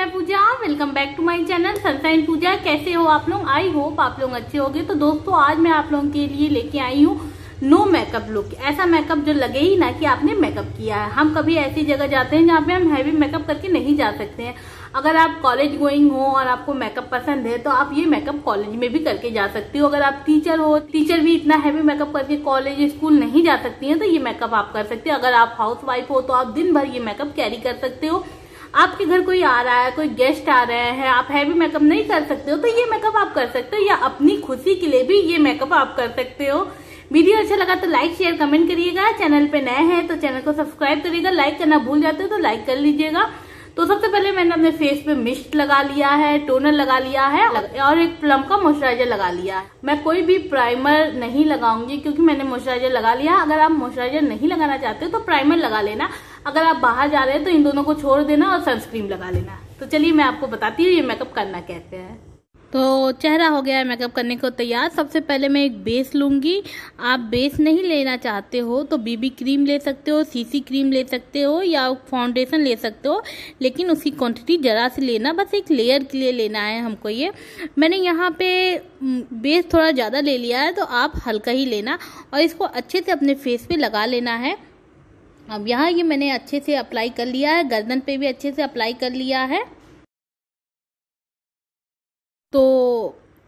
मैं Pooja welcome back to my channel sunshine Pooja कैसे हो आप लोग आई होप आप लोग अच्छे होंगे तो दोस्तों आज मैं आप लोगों के लिए लेके आई हूँ नो मेकअप लुक ऐसा मेकअप जो लगे ही ना कि आपने मेकअप किया है हम कभी ऐसी जगह जाते हैं जहाँ पे हम हैवी मेकअप करके नहीं जा सकते हैं अगर आप कॉलेज गोइंग हो और आपको मेकअप पसंद है तो आप ये मेकअप कॉलेज में भी करके जा सकती हो अगर आप टीचर हो टीचर भी इतना हैवी मेकअप करके कॉलेज स्कूल नहीं जा सकती हैं तो ये मेकअप आप कर सकते हो अगर आप हाउस वाइफ हो तो आप दिन भर ये मेकअप कैरी कर सकते हो आपके घर कोई आ रहा है कोई गेस्ट आ रहे हैं आप हैवी मेकअप नहीं कर सकते हो तो ये मेकअप आप कर सकते हो या अपनी खुशी के लिए भी ये मेकअप आप कर सकते हो वीडियो अच्छा लगा तो लाइक शेयर कमेंट करिएगा चैनल पे नए हैं तो चैनल को सब्सक्राइब करिएगा लाइक करना भूल जाते हो तो लाइक कर लीजिएगा तो सबसे पहले मैंने अपने फेस पे मिस्ट लगा लिया है टोनर लगा लिया है और एक प्लम का मॉइस्चराइजर लगा लिया है मैं कोई भी प्राइमर नहीं लगाऊंगी क्योंकि मैंने मॉइस्चराइजर लगा लिया अगर आप मॉइस्चराइजर नहीं लगाना चाहते हो तो प्राइमर लगा लेना अगर आप बाहर जा रहे हैं तो इन दोनों को छोड़ देना और सनस्क्रीन लगा लेना तो चलिए मैं आपको बताती हूँ ये मेकअप करना कहते हैं तो चेहरा हो गया है मेकअप करने को तैयार सबसे पहले मैं एक बेस लूंगी आप बेस नहीं लेना चाहते हो तो बीबी क्रीम ले सकते हो सीसी क्रीम ले सकते हो या फाउंडेशन ले सकते हो लेकिन उसकी क्वांटिटी ज़रा सी लेना बस एक लेयर के लिए लेना है हमको ये मैंने यहाँ पे बेस थोड़ा ज़्यादा ले लिया है तो आप हल्का ही लेना और इसको अच्छे से अपने फेस पे लगा लेना है अब यहाँ ये मैंने अच्छे से अप्लाई कर लिया है गर्दन पे भी अच्छे से अप्लाई कर लिया है तो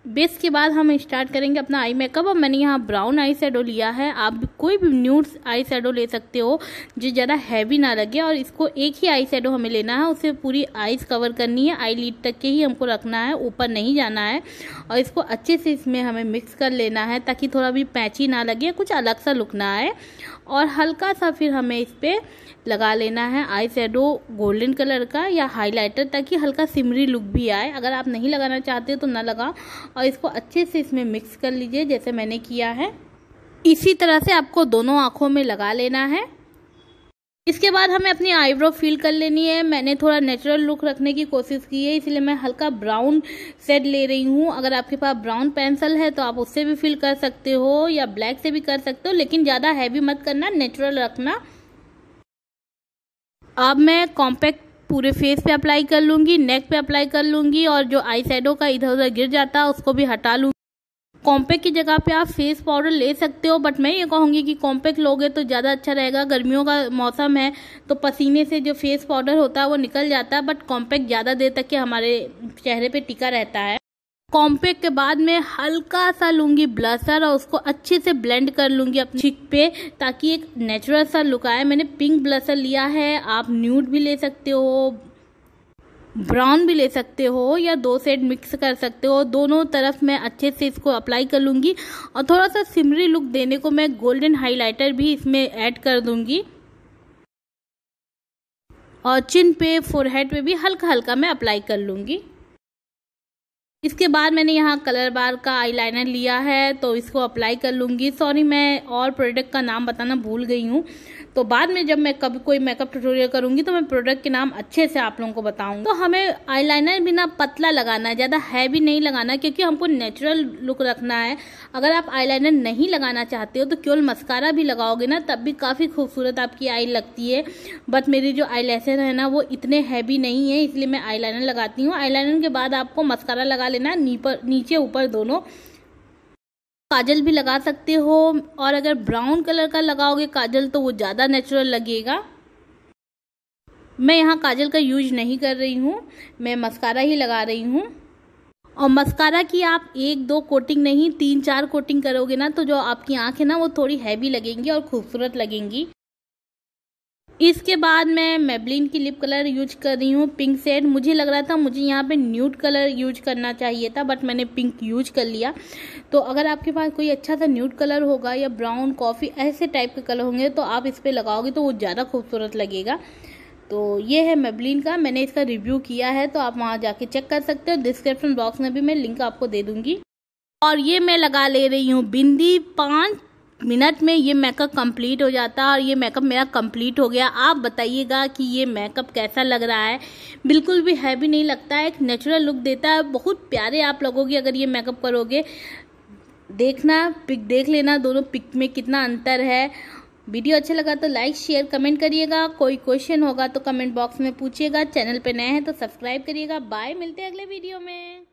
बेस के बाद हम स्टार्ट करेंगे अपना आई मेकअप और मैंने यहाँ ब्राउन आई शेडो लिया है आप कोई भी न्यूड आई शेडो ले सकते हो जो ज़्यादा हैवी ना लगे और इसको एक ही आई शेडो हमें लेना है उसे पूरी आईज कवर करनी है आई लीड तक के ही हमको रखना है ऊपर नहीं जाना है और इसको अच्छे से इसमें हमें मिक्स कर लेना है ताकि थोड़ा भी पैची ना लगे कुछ अलग सा लुक ना आए और हल्का सा फिर हमें इस पर लगा लेना है आई शेडो गोल्डन कलर का या हाइलाइटर ताकि हल्का सिमरी लुक भी आए अगर आप नहीं लगाना चाहते तो ना लगा और इसको अच्छे से इसमें मिक्स कर लीजिए जैसे मैंने किया है इसी तरह से आपको दोनों आँखों में लगा लेना है इसके बाद हमें अपनी आईब्रो फिल कर लेनी है मैंने थोड़ा नेचुरल लुक रखने की कोशिश की है इसलिए मैं हल्का ब्राउन सेट ले रही हूँ अगर आपके पास ब्राउन पेंसिल है तो आप उससे भी फिल कर सकते हो या ब्लैक से भी कर सकते हो लेकिन ज़्यादा हैवी मत करना नेचुरल रखना अब मैं कॉम्पैक्ट पूरे फेस पे अप्लाई कर लूँगी नेक पे अप्लाई कर लूँगी और जो आई का इधर उधर गिर जाता है उसको भी हटा लूंगी कॉम्पैक्ट की जगह पे आप फेस पाउडर ले सकते हो बट मैं ये कहूँगी कि कॉम्पैक्ट लोगे तो ज़्यादा अच्छा रहेगा गर्मियों का मौसम है तो पसीने से जो फेस पाउडर होता है वो निकल जाता है बट कॉम्पैक्ट ज़्यादा देर तक के हमारे चेहरे पे टिका रहता है कॉम्पैक्ट के बाद मैं हल्का सा लूंगी ब्लसर और उसको अच्छे से ब्लेंड कर लूंगी अपनी चिक पे ताकि एक नेचुरल सा लुक आए मैंने पिंक ब्लसर लिया है आप न्यूड भी ले सकते हो ब्राउन भी ले सकते हो या दो सेट मिक्स कर सकते हो दोनों तरफ मैं अच्छे से इसको अप्लाई कर लूँगी और थोड़ा सा सिमरी लुक देने को मैं गोल्डन हाइलाइटर भी इसमें ऐड कर दूँगी और चिन पे फोरहेड पे भी हल्का हल्का मैं अप्लाई कर लूँगी इसके बाद मैंने यहाँ कलर बार का आईलाइनर लिया है तो इसको अप्लाई कर लूँगी सॉरी मैं और प्रोडक्ट का नाम बताना भूल गई हूँ तो बाद में जब मैं कभी कोई मेकअप ट्यूटोरियल करूंगी तो मैं प्रोडक्ट के नाम अच्छे से आप लोगों को बताऊंगी तो हमें आईलाइनर भी ना पतला लगाना है ज़्यादा हैवी नहीं लगाना क्योंकि हमको नेचुरल लुक रखना है अगर आप आईलाइनर नहीं लगाना चाहते हो तो केवल मस्कारा भी लगाओगे ना तब भी काफ़ी खूबसूरत आपकी आई लगती है बट मेरी जो आई है ना वो इतने हैवी नहीं है इसलिए मैं आई लगाती हूँ आई के बाद आपको मस्कारा लगा लेना नीचे ऊपर दोनों काजल भी लगा सकते हो और अगर ब्राउन कलर का लगाओगे काजल तो वो ज़्यादा नेचुरल लगेगा मैं यहाँ काजल का यूज नहीं कर रही हूँ मैं मस्कारा ही लगा रही हूँ और मस्कारा की आप एक दो कोटिंग नहीं तीन चार कोटिंग करोगे ना तो जो आपकी आँख है ना वो थोड़ी हैवी लगेंगी और खूबसूरत लगेंगी इसके बाद मैं मेबलिन की लिप कलर यूज कर रही हूँ पिंक सेड मुझे लग रहा था मुझे यहाँ पे न्यूट कलर यूज करना चाहिए था बट मैंने पिंक यूज कर लिया तो अगर आपके पास कोई अच्छा सा न्यूट कलर होगा या ब्राउन कॉफ़ी ऐसे टाइप के कलर होंगे तो आप इस पर लगाओगे तो वो ज़्यादा खूबसूरत लगेगा तो ये है मेबलिन का मैंने इसका रिव्यू किया है तो आप वहाँ जाके चेक कर सकते हो डिस्क्रिप्शन बॉक्स में भी मैं लिंक आपको दे दूँगी और ये मैं लगा ले रही हूँ बिंदी पाँच मिनट में ये मेकअप कंप्लीट हो जाता है और ये मेकअप मेरा कंप्लीट हो गया आप बताइएगा कि ये मेकअप कैसा लग रहा है बिल्कुल भी हैवी नहीं लगता है एक नेचुरल लुक देता है बहुत प्यारे आप लगोगे अगर ये मेकअप करोगे देखना पिक देख लेना दोनों पिक में कितना अंतर है वीडियो अच्छा लगा तो लाइक शेयर कमेंट करिएगा कोई क्वेश्चन होगा तो कमेंट बॉक्स में पूछिएगा चैनल पर नए हैं तो सब्सक्राइब करिएगा बाय मिलते हैं अगले वीडियो में